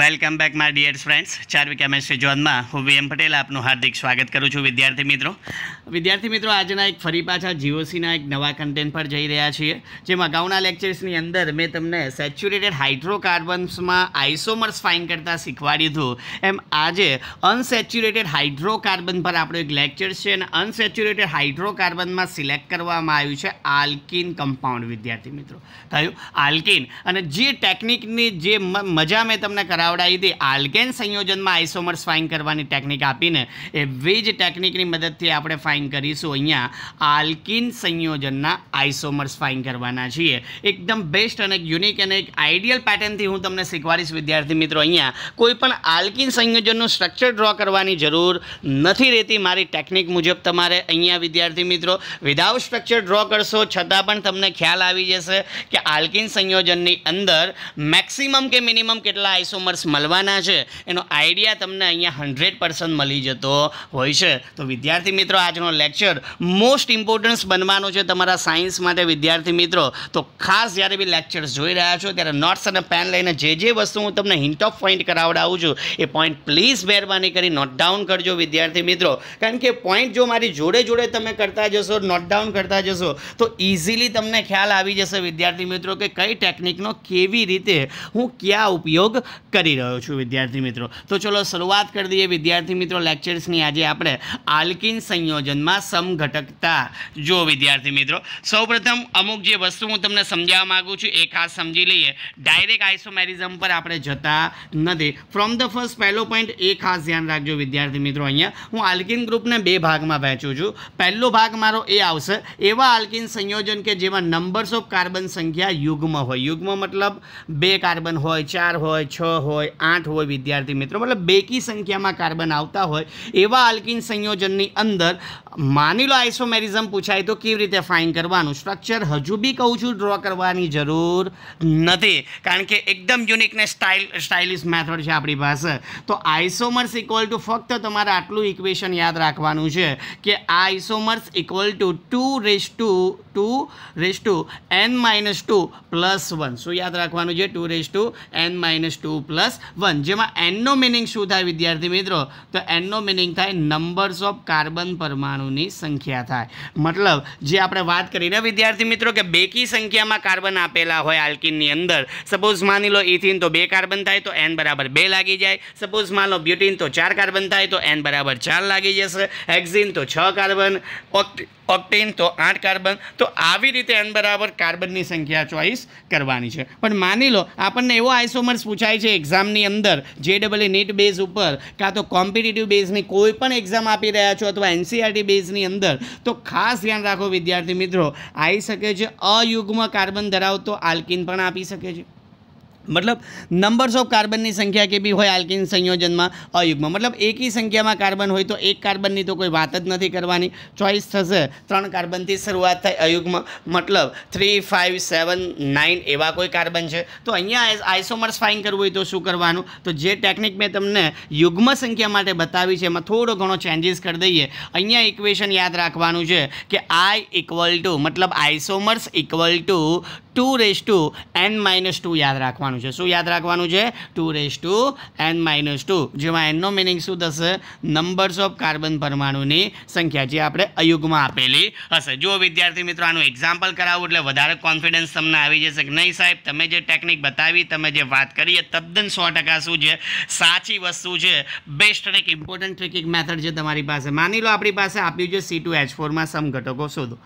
welcome back my dear friends Charvi chemistry જોનમાં હું VM Patel આપનું હાર્દિક સ્વાગત કરું છું વિદ્યાર્થી મિત્રો વિદ્યાર્થી મિત્રો આજના એક ફરી પાછા જીઓસીના એક નવા કન્ટેન્ટ પર જઈ રહ્યા છીએ જેમાં અગાઉના લેક્ચર્સની અંદર મેં તમને સેચ્યુરેટેડ હાઇડ્રોકાર્બન્સમાં આઇસોમર્સ ફાઇન કરતાં શીખવાડ્યું હતું એમ આજે અનસેચ્યુરેટેડ હાઇડ્રોકાર્બન પર આપણો એક લેક્ચર છે અને અનસેચ્યુરેટેડ હાઇડ્રોકાર્બનમાં સિલેક્ટ કરવામાં આવ્યું છે આલ્કિન કમ્પાઉન્ડ વિદ્યાર્થી મિત્રો થયું આલ્કિન અને જે ટેકનિકની જે મજા મેં તમને કરાવડાવી હતી આલ્કેન સંયોજનમાં આઈસોમર્સ ફાઇન કરવાની ટેકનિક આપીને એવી જ ટેકનિકની મદદથી આપણે ફાઇન કરીશું અહીંયા આલ્કિન સંયોજનના આઇસોમર્સ ફાઇન કરવાના છીએ એકદમ બેસ્ટ અને યુનિક અને એક આઈડિયલ પેટર્નથી હું તમને શીખવાડીશ વિદ્યાર્થી મિત્રો અહીંયા કોઈ પણ આલ્કિન સંયોજનનું સ્ટ્રક્ચર ડ્રો કરવાની જરૂર નથી રહેતી મારી ટેકનિક મુજબ તમારે અહીંયા વિદ્યાર્થી મિત્રો વિધાઉટ સ્ટ્રક્ચર ડ્રો કરશો છતાં પણ તમને ખ્યાલ આવી જશે કે આલ્કિન સંયોજનની અંદર મેક્સિમમ કે મિનિમમ કેટલા આઈસો આઈસોમર્સ મળવાના છે એનો આઈડિયા તમને અહીંયા હંડ્રેડ પર્સન્ટ મળી જતો હોય છે તો વિદ્યાર્થી મિત્રો આજનો લેક્ચર મોસ્ટ ઇમ્પોર્ટન્સ બનવાનો છે તમારા સાયન્સ માટે વિદ્યાર્થી મિત્રો તો ખાસ જ્યારે બી લેક્ચર્સ જોઈ રહ્યા છો ત્યારે નોટ્સ અને પેન લઈને જે જે વસ્તુ હું તમને હિન્ટ ઓફ પોઈન્ટ કરાવડાવું છું એ પોઈન્ટ પ્લીઝ મહેરબાની કરી નોટ ડાઉન કરજો વિદ્યાર્થી મિત્રો કારણ કે પોઈન્ટ જો મારી જોડે જોડે તમે કરતા જશો નોટ ડાઉન કરતા જશો તો ઇઝીલી તમને ખ્યાલ આવી જશે વિદ્યાર્થી મિત્રો કે કઈ ટેકનિકનો કેવી રીતે હું ક્યાં ઉપયોગ કરી રહ્યો છું વિદ્યાર્થી મિત્રો તો ચલો શરૂઆત કરી દઈએ વિદ્યાર્થી મિત્રો લેક્ચર્સની આજે આપણે આલ્કિન સંયોજનમાં સમઘટકતા જો વિદ્યાર્થી મિત્રો સૌપ્રથમ અમુક જે વસ્તુ હું તમને સમજાવવા માગું છું એ ખાસ સમજી લઈએ ડાયરેક્ટ આઇસોમેરિઝમ પર આપણે જતા નથી ફ્રોમ ધ ફર્સ્ટ પહેલો પોઈન્ટ એ ખાસ ધ્યાન રાખજો વિદ્યાર્થી મિત્રો અહીંયા હું આલ્કિન ગ્રુપને બે ભાગમાં વહેંચું છું પહેલો ભાગ મારો એ આવશે એવા આલ્કિન સંયોજન કે જેમાં નંબર્સ ઓફ કાર્બન સંખ્યા યુગ્મ હોય યુગ્મ મતલબ બે કાર્બન હોય ચાર હોય છ હોય આઠ હોય વિદ્યાર્થી મિત્રો મતલબ બેકી સંખ્યામાં કાર્બન આવતા હોય એવા આલ્કિન સંયોજનની અંદર માની લો આઇસોમેરિઝમ પૂછાય તો કેવી રીતે ફાઇન કરવાનું સ્ટ્રક્ચર હજુ બી કહું છું ડ્રો કરવાની જરૂર નથી કારણ કે એકદમ યુનિકને સ્ટાઇલ સ્ટાઇલિશ મેથડ છે આપણી પાસે તો આઇસોમર્સ ઇક્વલ ટુ ફક્ત તમારે આટલું ઇક્વેશન યાદ રાખવાનું છે કે isomers equal to two raise to two raise to n minus two plus one શું યાદ રાખવાનું છે two raise to n minus two plus one જેમાં એનનો મિનિંગ શું થાય વિદ્યાર્થી મિત્રો તો એનનો મિનિંગ થાય નંબર્સ ઓફ કાર્બન પરમાણુની સંખ્યા થાય મતલબ જે આપણે વાત કરીને વિદ્યાર્થી મિત્રો કે બેકી સંખ્યામાં કાર્બન આપેલા હોય આલ્કિનની અંદર સપોઝ માની લો ઇથિન તો બે કાર્બન થાય તો એન બરાબર બે લાગી જાય સપોઝ માની લો બ્યુટીન તો ચાર કાર્બન થાય તો એન બરાબર ચાર લાગી જશે એક્ઝિન તો છ કાર્બન ઓક્ટ ઓક્ટેન તો આઠ કાર્બન તો આવી રીતે એન બરાબર કાર્બનની સંખ્યા ચોઈસ કરવાની છે પણ માની લો આપણને એવો આઇસોમર્સ પૂછાય છે એક્ઝામની અંદર જે ડબલ એ નીટ બેઝ ઉપર કાં તો કોમ્પિટિટિવ બેઝની કોઈ પણ એક્ઝામ આપી રહ્યા છો અથવા એનસીઆરટી બેઝની e અંદર તો ખાસ ધ્યાન રાખો વિદ્યાર્થી મિત્રો આવી શકે છે અયુગ્મ કાર્બન ધરાવતો આલ્કિન પણ આપી શકે છે મતલબ નંબર્સ ઓફ કાર્બનની સંખ્યા કે બી હોય આલ્કિન સંયોજનમાં અયુગ્મ મતલબ એકી સંખ્યામાં કાર્બન હોય તો એક કાર્બનની તો કોઈ વાત જ નથી કરવાની ચોઈસ થશે ત્રણ કાર્બનથી શરૂઆત થાય અયુગ્મ મતલબ થ્રી ફાઇવ સેવન નાઇન એવા કોઈ કાર્બન છે તો અહીંયા આઇસોમર્સ ફાઇન કરવું હોય તો શું કરવાનું તો જે ટેકનિક મેં તમને યુગ્મ સંખ્યા માટે બતાવી છે એમાં થોડો ઘણો ચેન્જીસ કરી દઈએ અહીંયા ઇક્વેશન યાદ રાખવાનું છે કે આઈ ઇક્વલ ટુ મતલબ isomers equal to two raise to n minus two યાદ રાખવાનું છે શું યાદ રાખવાનું છે two raise to n minus two જેમાં એનનો મિનિંગ શું થશે નંબર્સ ઓફ કાર્બન પરમાણુની સંખ્યા જે આપણે અયુગમાં આપેલી હશે જો વિદ્યાર્થી મિત્રો આનું એક્ઝામ્પલ કરાવું એટલે વધારે કોન્ફિડન્સ તમને આવી જશે કે નહીં સાહેબ તમે જે ટેકનિક બતાવી તમે જે વાત કરી એ તદ્દન સો ટકા શું છે સાચી વસ્તુ છે બેસ્ટ અને એક ઇમ્પોર્ટન્ટ ટ્રિકિંગ મેથડ છે તમારી પાસે માની લો આપણી પાસે આપ્યું છે સી ટુ એચ ફોરમાં સમઘટકો શોધો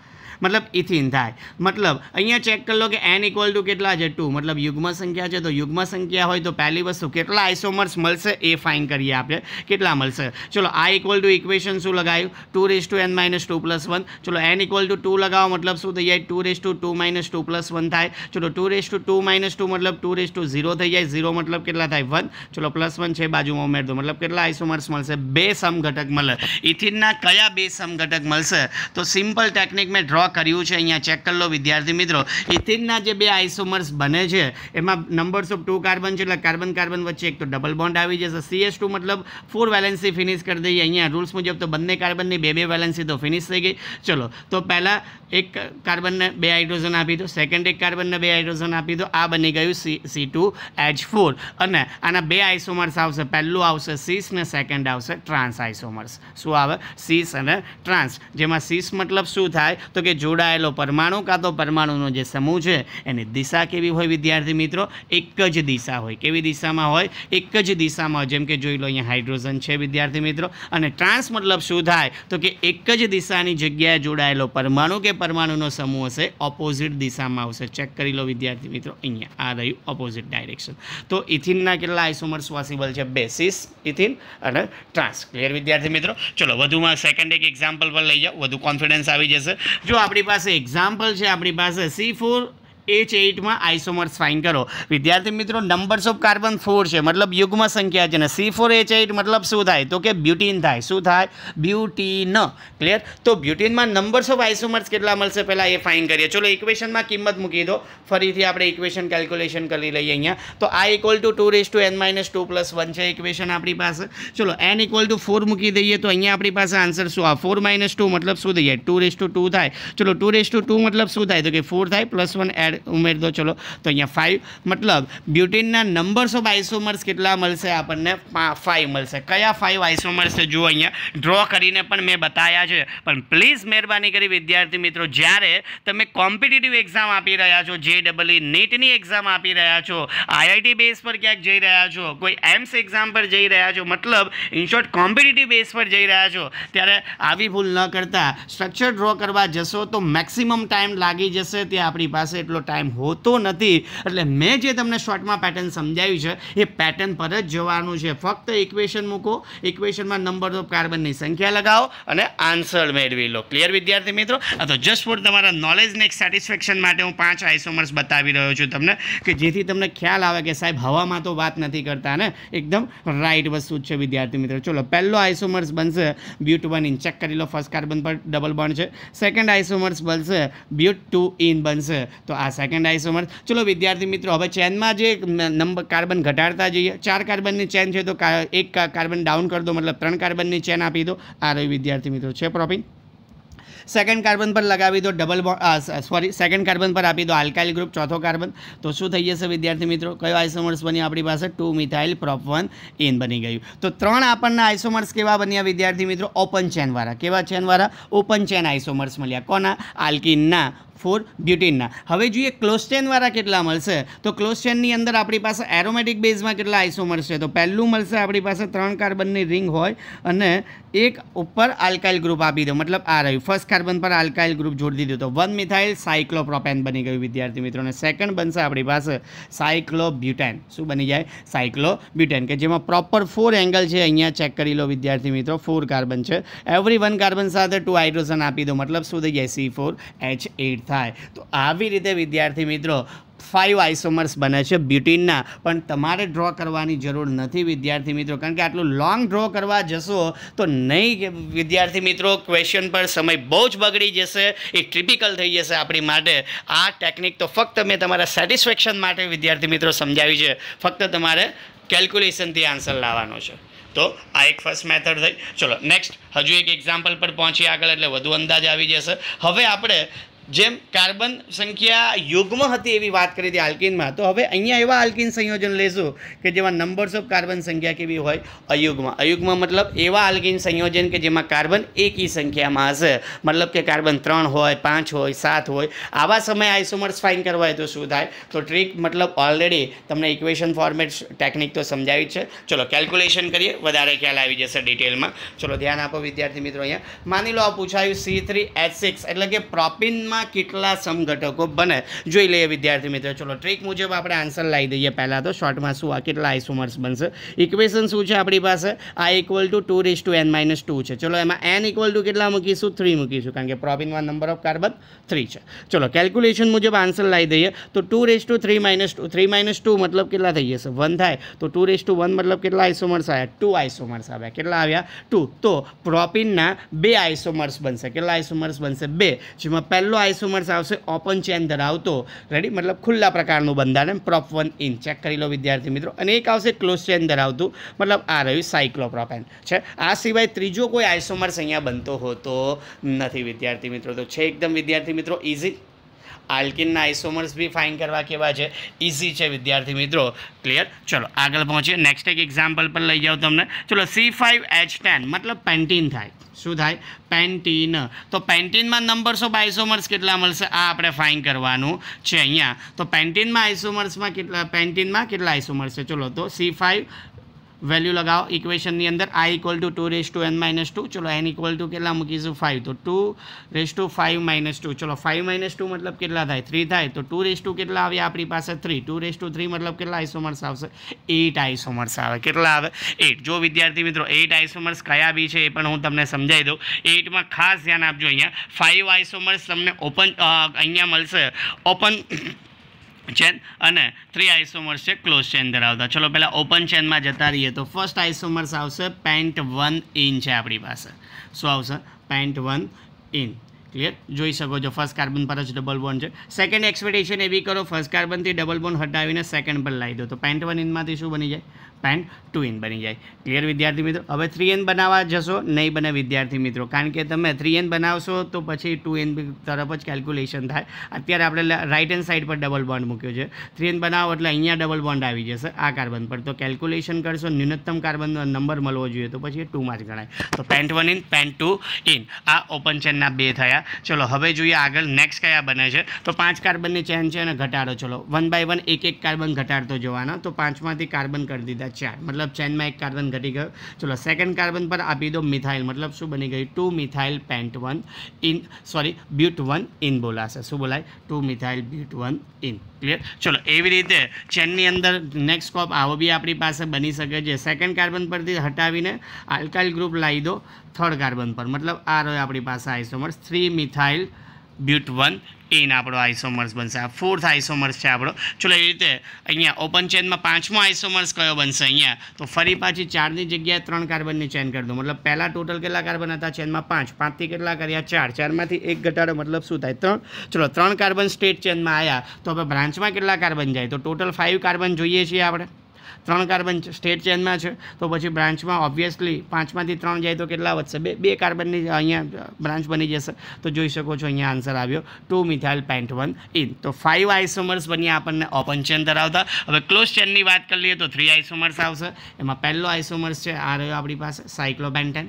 મતલબ ઇથિન થાય મતલબ અહીંયા ચેક કરી લો કે એન ઇક્વલ ટુ કેટલા છે ટુ મતલબ યુગ્મ સંખ્યા છે તો યુગ્મ સંખ્યા હોય તો પહેલી વસ્તુ કેટલા આઇસોમર્સ મળશે એ ફાઇન કરીએ આપણે કેટલા મળશે ચલો આ ઇક્વલ ટુ ઇક્વેશન શું લગાવ્યું two raise to n minus two plus one ચલો એન ઇક્વલ ટુ ટુ લગાવો મતલબ શું થઈ જાય two raise to two minus two plus one થાય ચલો two raise to two minus two મતલબ ટુ રેસ ટુ ઝીરો થઈ જાય ઝીરો મતલબ કેટલા થાય વન ચલો પ્લસ વન છે બાજુમાં ઉમેર મતલબ કેટલા આઇસોમર્સ મળશે બે સમઘટક મળે ઇથિનના કયા બે સમઘટક મળશે તો સિમ્પલ ટેકનિક મેં ડ્રો કર્યું છે અહીંયા ચેક કરી લો વિદ્યાર્થી મિત્રો ઇથિનના જે બે આઇસોમર્સ બને છે એમાં નંબર્સ ઓફ ટુ કાર્બન છે એટલે કાર્બન કાર્બન વચ્ચે એક તો ડબલ બોન્ડ આવી જશે સીએસ ટુ મતલબ ફોર વેલેન્સી ફિનિશ કરી દઈએ અહીંયા રૂલ્સ મુજબ તો બંને કાર્બનની બે બે વેલેન્સી તો ફિનિશ થઈ ગઈ ચલો તો પહેલાં એક કાર્બનને બે હાઇડ્રોજન આપી દો સેકન્ડ એક કાર્બનને બે હાઇડ્રોજન આપી દો આ બની ગયું C C two H four અને આના બે આઇસોમર્સ આવશે પહેલું આવશે સીસ ને સેકન્ડ આવશે ટ્રાન્સ આઇસોમર્સ શું આવે સીસ અને ટ્રાન્સ જેમાં સીસ મતલબ શું થાય તો કે જોડાયેલો પરમાણુ કાં તો પરમાણુનો જે સમૂહ છે એની દિશા કેવી હોય વિદ્યાર્થી મિત્રો એક જ દિશા હોય કેવી દિશામાં હોય એક જ દિશામાં હોય જેમ કે જોઈ લો અહીંયા હાઇડ્રોજન છે વિદ્યાર્થી મિત્રો અને ટ્રાન્સ મતલબ શું થાય તો કે એક જ દિશાની જગ્યાએ જોડાયેલો પરમાણુ કે પરમાણુનો સમૂહ હશે ઓપોઝિટ દિશામાં આવશે ચેક કરી લો વિદ્યાર્થી મિત્રો અહીંયા આ રહ્યું ઓપોઝિટ ડાયરેક્શન તો ઇથિનના કેટલા આઇસોમર્સ પોસિબલ છે બેસિસ ઇથિન અને ટ્રાન્સ ક્લિયર વિદ્યાર્થી મિત્રો ચલો વધુમાં સેકન્ડ એક એક્ઝામ્પલ પર લઈ જાઓ વધુ કોન્ફિડન્સ આવી જશે જો આપણી પાસે એક્ઝામ્પલ છે આપણી પાસે સી ફોર એચ એઇટમાં આઇસોમર્સ ફાઇન કરો વિદ્યાર્થી મિત્રો નંબર્સ ઓફ કાર્બન ફોર છે મતલબ યુગ્મ સંખ્યા છે ને સી ફોર એચ એઇટ મતલબ શું થાય તો કે બ્યુટીન થાય શું થાય બ્યુટીન ક્લિયર તો બ્યુટીનમાં નંબર્સ ઓફ આઇસોમર્સ કેટલા મળશે પહેલાં એ ફાઇન કરીએ ચલો ઇક્વેશનમાં કિંમત મૂકી દો ફરીથી આપણે ઇક્વેશન કેલ્ક્યુલેશન કરી લઈએ અહીંયા તો આ equal to two raise to n minus two plus one છે ઇક્વેશન આપણી પાસે ચલો એન ઇક્વલ ટુ ફોર મૂકી દઈએ તો અહીંયા આપણી પાસે આન્સર શું આ ફોર માઇનસ ટુ મતલબ શું થઈ જાય ટુ રેસ ટુ ટુ થાય ચલો ટુ રેસ ટુ ટુ મતલબ શું થાય તો કે ફોર થાય પ્લસ વન એડ ઉમેર ઉમેર દો ચલો તો અહીંયા ફાઇવ મતલબ બ્યુટીનના નંબર્સ ઓફ આઇસોમર્સ કેટલા મળશે આપણને ફાઇવ મળશે કયા ફાઇવ આઇસોમર્સ છે જો અહીંયા ડ્રો કરીને પણ મેં બતાવ્યા છે પણ પ્લીઝ મહેરબાની કરી વિદ્યાર્થી મિત્રો જ્યારે તમે કોમ્પિટિટિવ એક્ઝામ આપી રહ્યા છો જે ડબલઈ નીટની એક્ઝામ આપી રહ્યા છો આઈઆઈટી બેઝ પર ક્યાંક જઈ રહ્યા છો કોઈ એમ્સ એક્ઝામ પર જઈ રહ્યા છો મતલબ ઇનશોર્ટ કોમ્પિટિટિવ બેઝ પર જઈ રહ્યા છો ત્યારે આવી ભૂલ ન કરતા સ્ટ્રક્ચર ડ્રો કરવા જશો તો મેક્સિમમ ટાઈમ લાગી જશે તે આપણી પાસે એટલો ટાઈમ હોતો નથી એટલે મેં જે તમને શોર્ટમાં પેટર્ન સમજાવ્યું છે એ પેટર્ન પર જ જવાનું છે ફક્ત ઇક્વેશન મૂકો ઇક્વેશનમાં નંબર ઓફ કાર્બનની સંખ્યા લગાવો અને આન્સર મેળવી લો ક્લિયર વિદ્યાર્થી મિત્રો આ તો જસ્ટ ફોર તમારા નોલેજને એક સેટિસ્ફેક્શન માટે હું પાંચ આઈસોમર્સ બતાવી રહ્યો છું તમને કે જેથી તમને ખ્યાલ આવે કે સાહેબ હવામાં તો વાત નથી કરતા ને એકદમ રાઇટ વસ્તુ છે વિદ્યાર્થી મિત્રો ચલો પહેલો આઈસોમર્સ બનશે બ્યુટ વન ઇન ચેક કરી લો ફર્સ્ટ કાર્બન પર ડબલ બોન્ડ છે સેકન્ડ આઈસોમર્સ બનશે બ્યુટ ટુ ઇન બનશે તો આ સેકન્ડ આઈસોમર ચલો વિદ્યાર્થી મિત્રો હવે ચેનમાં જે નંબર કાર્બન ઘટાડતા જઈએ ચાર કાર્બનની ચેન છે તો એક કાર્બન ડાઉન કરી દો મતલબ ત્રણ કાર્બનની ચેન આપી દો આ રહી વિદ્યાર્થી મિત્રો છે પ્રોપિન સેકન્ડ કાર્બન પર લગાવી દો ડબલ સોરી સેકન્ડ કાર્બન પર આપી દો આલ્કાઇલ ગ્રુપ ચોથો કાર્બન તો શું થઈ જશે વિદ્યાર્થી મિત્રો કયો આઇસોમર્સ બન્યા આપણી પાસે two methyl prop one ene બની ગયું તો ત્રણ આપણને આઇસોમર્સ કેવા બન્યા વિદ્યાર્થી મિત્રો ઓપન ચેનવાળા કેવા ચેનવાળા ઓપન ચેન આઇસોમર્સ મળ્યા કોના આલ્કિનના ફોર બ્યુટીનના હવે જોઈએ ક્લોસ્ટેનવાળા કેટલા મળશે તો ક્લોસ્ટેનની અંદર આપણી પાસે એરોમેટિક બેઝમાં કેટલા આઈસો મળશે તો પહેલું મળશે આપણી પાસે ત્રણ કાર્બનની રિંગ હોય અને એક ઉપર આલ્કાઇલ ગ્રુપ આપી દો મતલબ આ રહ્યું ફર્સ્ટ કાર્બન પર આલ્કાઇલ ગ્રુપ જોડી દીધું તો વન મિથાઇલ સાયક્લોપ્રોપેન બની ગયું વિદ્યાર્થી મિત્રો અને સેકન્ડ બનશે આપણી પાસે સાયક્લોબ્યુટેન શું બની જાય સાયક્લોબ્યુટેન કે જેમાં પ્રોપર ફોર એંગલ છે અહીંયા ચેક કરી લો વિદ્યાર્થી મિત્રો ફોર કાર્બન છે એવરી વન કાર્બન સાથે ટુ હાઇડ્રોજન આપી દો મતલબ શું થઈ જાય સી ફોર એચ એટ થાય તો આવી રીતે વિદ્યાર્થી મિત્રો ફાઇવ આઇસોમર્સ બને છે બ્યુટીનના પણ તમારે ડ્રો કરવાની જરૂર નથી વિદ્યાર્થી મિત્રો કારણ કે આટલું લોંગ ડ્રો કરવા જશો તો નહીં વિદ્યાર્થી મિત્રો ક્વેશ્ચન પર સમય બહુ જ બગડી જશે એ ટ્રિપિકલ થઈ જશે આપણી માટે આ ટેકનિક તો ફક્ત મેં તમારા સેટિસ્ફેક્શન માટે વિદ્યાર્થી મિત્રો સમજાવી છે ફક્ત તમારે કેલ્ક્યુલેશનથી આન્સર લાવવાનો છે તો આ એક ફર્સ્ટ મેથડ થઈ ચલો નેક્સ્ટ હજુ એક એક્ઝામ્પલ પર પહોંચી આગળ એટલે વધુ અંદાજ આવી જશે હવે આપણે જેમ કાર્બન સંખ્યા યુગમાં હતી એવી વાત કરી હતી આલ્કિનમાં તો હવે અહીંયા એવા આલ્કિન સંયોજન લેશું કે જેમાં નંબર્સ ઓફ કાર્બન સંખ્યા કેવી હોય અયુગમાં અયુગમાં મતલબ એવા આલ્કિન સંયોજન કે જેમાં કાર્બન એકી સંખ્યામાં હશે મતલબ કે કાર્બન ત્રણ હોય પાંચ હોય સાત હોય આવા સમયે આઇસોમર્સ ફાઇન કરવા હોય તો શું થાય તો ટ્રીક મતલબ ઓલરેડી તમને ઇક્વેશન ફોર્મેટ ટેકનિક તો સમજાવી છે ચલો કેલ્ક્યુલેશન કરીએ વધારે ખ્યાલ આવી જશે ડિટેલમાં ચલો ધ્યાન આપો વિદ્યાર્થી મિત્રો અહીંયા માની લો આ પૂછાયું સી થ્રી એચ સિક્સ એટલે કે પ્રોપિનમાં कितला समघटको बने જોઈ લે વિદ્યાર્થી મિત્રો ચલો ટ્રીક મુજબ આપણે આન્સર લાઈ દઈએ પહેલા તો શોર્ટ માં શું આ કેટલા આઇસોમર્સ બનશે ઇક્વેશન શું છે આપણી પાસે a = 2 ^ n - 2 છે ચલો એમાં n = કેટલા મૂકીશું 3 મૂકીશું કારણ કે પ્રોપીન માં નંબર ઓફ કાર્બન 3 છે ચલો કેલ્ક્યુલેશન મુજબ આન્સર લાઈ દઈએ તો 2 ^ 3 - 2 3 - 2 મતલબ કેટલા થઈ જશે 1 થાય તો 2 ^ 1 મતલબ કેટલા આઇસોમર્સ આવ્યા 2 આઇસોમર્સ આવ્યા કેટલા આવ્યા 2 તો પ્રોપીન ના બે આઇસોમર્સ બનશે કેટલા આઇસોમર્સ બનશે બે જેમાં પેલો આઈસોમર્સ આવશે ઓપન ચેન ધરાવતો રેડી મતલબ ખુલ્લા પ્રકારનું બંધારણ પ્રોપ વન ઇન ચેક કરી લો વિદ્યાર્થી મિત્રો અને એક આવશે ક્લોઝ ચેન ધરાવતું મતલબ આ રહ્યું સાયક્લોપ્રોપેન છે આ સિવાય ત્રીજો કોઈ આઈસોમર્સ અહીંયા બનતો હોતો નથી વિદ્યાર્થી મિત્રો તો છે એકદમ વિદ્યાર્થી મિત્રો ઇઝી આલ્કિનના આઇસોમર્સ બી ફાઇન કરવા કેવા છે ઇઝી છે વિદ્યાર્થી મિત્રો ક્લિયર ચલો આગળ પહોંચીએ નેક્સ્ટ એક એક્ઝામ્પલ પર લઈ જાઓ તમને ચલો સી ફાઇવ એચ ટેન મતલબ પેન્ટીન થાય શું થાય પેન્ટીન તો પેન્ટીનમાં નંબરસો આઇસોમર્સ કેટલા મળશે આ આપણે ફાઇન કરવાનું છે અહીંયા તો પેન્ટીનમાં આઇસોમર્સમાં કેટલા પેન્ટીનમાં કેટલા આઇસોમર્સ છે ચલો તો સી ફાઇવ વેલ્યુ લગાવો ઇક્વેશનની અંદર I equal to two raise to n minus two ચલો એન ઇક્વલ ટુ કેટલા મૂકીશું ફાઇવ તો two raise to five minus two ચલો ફાઇવ માઇનસ ટુ મતલબ કેટલા થાય થ્રી થાય તો ટુ રેસ ટુ કેટલા આવે આપણી પાસે three two raise to three મતલબ કેટલા આઈસોમર્સ આવશે એઇટ આઈસોમર્સ આવે કેટલા આવે એટ જો વિદ્યાર્થી મિત્રો એટ આઈસોમર્સ કયા બી છે એ પણ હું તમને સમજાવી દઉં એટમાં ખાસ ધ્યાન આપજો અહીંયા ફાઇવ આઈસોમર્સ તમને ઓપન અહીંયા મળશે ઓપન ચેન અને થ્રી આઇસોમર્સ છે ક્લોઝ ચેન ધરાવતા ચલો પહેલાં ઓપન ચેનમાં જતા રહીએ તો ફર્સ્ટ આઇસોમર્સ આવશે પેન્ટ વન ઇન છે આપણી પાસે શું આવશે પેન્ટ વન ઇન ક્લિયર જોઈ શકો છો ફર્સ્ટ કાર્બન પર જ ડબલ બોન્ડ છે સેકન્ડ એક્સપેક્ટેશન એવી કરો ફર્સ્ટ કાર્બનથી ડબલ બોન્ડ હટાવીને સેકન્ડ પર લાવી દો તો પેન્ટ વન ઇનમાંથી શું બની જાય એન્ડ ટુ એન બની જાય ક્લિયર વિદ્યાર્થી મિત્રો હવે થ્રી એન બનાવવા જશો નહીં બને વિદ્યાર્થી મિત્રો કારણ કે તમે થ્રી એન બનાવશો તો પછી ટુ એન તરફ જ કેલ્ક્યુલેશન થાય અત્યારે આપણે રાઇટ હેન્ડ સાઇડ પર ડબલ બોન્ડ મૂક્યો છે થ્રી એન બનાવો એટલે અહીંયા ડબલ બોન્ડ આવી જશે આ કાર્બન પર તો કેલ્ક્યુલેશન કરશો ન્યૂનતમ કાર્બનનો નંબર મળવો જોઈએ તો પછી એ ટુ માર્ક ગણાય તો pent one ene pent two ene આ ઓપન ચેનના બે થયા ચલો હવે જોઈએ આગળ નેક્સ્ટ કયા બને છે તો પાંચ કાર્બનની ચેન છે અને ઘટાડો ચલો વન બાય વન એક એક કાર્બન ઘટાડતો જવાના તો પાંચમાંથી કાર્બન કરી દીધા લીધા ચાર મતલબ ચેનમાં એક કાર્બન ઘટી ગયો ચલો સેકન્ડ કાર્બન પર આપી દો મિથાઇલ મતલબ શું બની ગયું two methyl pent one ene sorry but one ene બોલાશે શું બોલાય two methyl but one ene clear ચલો એવી રીતે ચેનની અંદર નેક્સ્ટ કોપ આવો બી આપણી પાસે બની શકે છે સેકન્ડ કાર્બન પરથી હટાવીને આલ્કાઇલ ગ્રુપ લાવી દો થર્ડ કાર્બન પર મતલબ આ રહ્યો આપણી પાસે isomers three methyl but one ene આપણો આઇસોમર્સ બનશે આ ફોર્થ આઇસોમર્સ છે આપણો ચલો એ રીતે અહીંયા ઓપન ચેનમાં પાંચમો આઇસોમર્સ કયો બનશે અહીંયા તો ફરી પાછી ચારની જગ્યાએ ત્રણ કાર્બનની ચેન કરી દઉં મતલબ પહેલાં ટોટલ કેટલા કાર્બન હતા ચેનમાં પાંચ પાંચથી કેટલા કર્યા ચાર ચારમાંથી એક ઘટાડો મતલબ શું થાય ત્રણ ચલો ત્રણ કાર્બન સ્ટેટ ચેનમાં આવ્યા તો હવે બ્રાન્ચમાં કેટલા કાર્બન જાય તો ટોટલ ફાઇવ કાર્બન જોઈએ છીએ આપણે ત્રણ કાર્બન સ્ટેટ ચેનમાં છે તો પછી બ્રાન્ચમાં ઓબ્વિયસલી પાંચમાંથી ત્રણ જાય તો કેટલા વધશે બે બે કાર્બનની અહીંયા બ્રાન્ચ બની જશે તો જોઈ શકો છો અહીંયા આન્સર આવ્યો two methyl pent one ene તો ફાઇવ આઇસોમર્સ બન્યા આપણને ઓપન ચેન ધરાવતા હવે ક્લોઝ ચેનની વાત કરી લઈએ તો થ્રી આઇસોમર્સ આવશે એમાં પહેલો આઇસોમર્સ છે આ રહ્યો આપણી પાસે સાયક્લોબેન્ટેન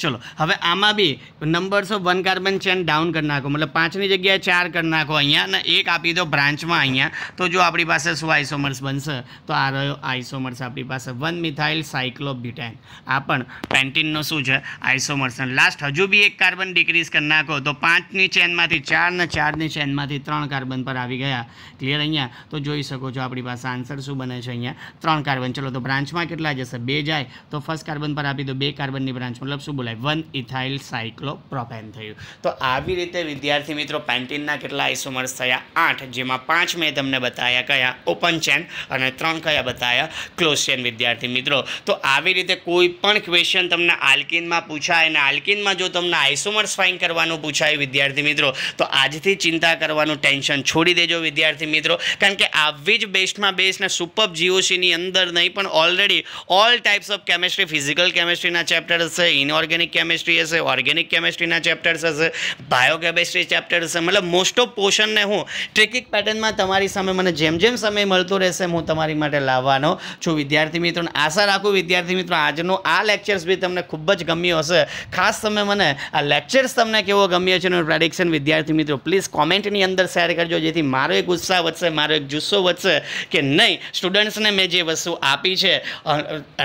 ચલો હવે આમાં બી numbers of one carbon chain down કરી નાખો મતલબ પાંચની જગ્યાએ ચાર કરી નાખો અહીંયા અને એક આપી દો બ્રાન્ચમાં અહીંયા તો જો આપણી પાસે શું આઈસોમર્સ બનશે તો આ રહ્યો આઈસોમર્સ આપણી પાસે વન મિથાઇલ સાયક્લોબ્યુટેન આ પણ પેન્ટીનનો શું છે આઈસોમર્સ લાસ્ટ હજુ બી એક કાર્બન ડિક્રીઝ કરી નાખો તો પાંચની ચેનમાંથી ચાર ને ચારની ચેનમાંથી ત્રણ કાર્બન પર આવી ગયા ક્લિયર અહીંયા તો જોઈ શકો છો આપણી પાસે આન્સર શું બને છે અહીંયા ત્રણ કાર્બન ચલો તો બ્રાન્ચમાં કેટલા જશે બે જાય તો ફર્સ્ટ કાર્બન પર આપી દો બે કાર્બનની બ્રાન્ચ મતલબ શું શું બોલાય વન ઇથાઇલ સાયક્લોપ્રોપેન થયું તો આવી રીતે વિદ્યાર્થી મિત્રો પેન્ટીનના કેટલા આઇસોમર્સ થયા આઠ જેમાં પાંચ મેં તમને બતાવ્યા કયા ઓપન ચેન અને ત્રણ કયા બતાવ્યા ક્લોઝ ચેન વિદ્યાર્થી મિત્રો તો આવી રીતે કોઈ પણ ક્વેશ્ચન તમને આલ્કિનમાં પૂછાય અને આલ્કિનમાં જો તમને આઇસોમર્સ ફાઇન કરવાનું પૂછાય વિદ્યાર્થી મિત્રો તો આજથી ચિંતા કરવાનું ટેન્શન છોડી દેજો વિદ્યાર્થી મિત્રો કારણ કે આવી જ બેસ્ટમાં બેસ્ટ ને સુપર જીઓસીની અંદર નહીં પણ already all types of chemistry physical કેમેસ્ટ્રીના ચેપ્ટર્સ છે ઇનઓલ ઓર્ગેનિક કેમિસ્ટ્રી હશે ઓર્ગેનિક કેમિસ્ટ્રીના ચેપ્ટર્સ હશે બાયોકેમિસ્ટ્રી ચેપ્ટર હશે મતલબ મોસ્ટ ઓફ પોર્શનને હું ટ્રિકિક પેટર્નમાં તમારી સામે મને જેમ જેમ સમય મળતો રહેશે હું તમારી માટે લાવવાનો છું વિદ્યાર્થી મિત્રો આશા રાખું વિદ્યાર્થી મિત્રો આજનો આ લેક્ચર્સ બી તમને ખૂબ જ ગમ્યો હશે ખાસ તમે મને આ લેક્ચર્સ તમને કેવો ગમ્યો છે એનું પ્રેડિક્શન વિદ્યાર્થી મિત્રો પ્લીઝ કોમેન્ટની અંદર શેર કરજો જેથી મારો એક ઉત્સાહ વધશે મારો એક જુસ્સો વધશે કે નહીં સ્ટુડન્ટ્સને મેં જે વસ્તુ આપી છે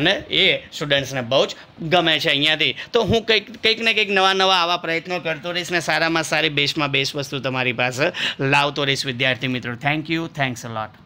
અને એ સ્ટુડન્ટ્સને બહુ જ ગમે છે અહીંયાથી તો હું કંઈક કંઈક ને કંઈક નવા નવા આવા પ્રયત્નો કરતો રહીશ ને સારામાં સારી બેસ્ટમાં બેસ્ટ વસ્તુ તમારી પાસે લાવતો રહીશ વિદ્યાર્થી મિત્રો thank you thanks a lot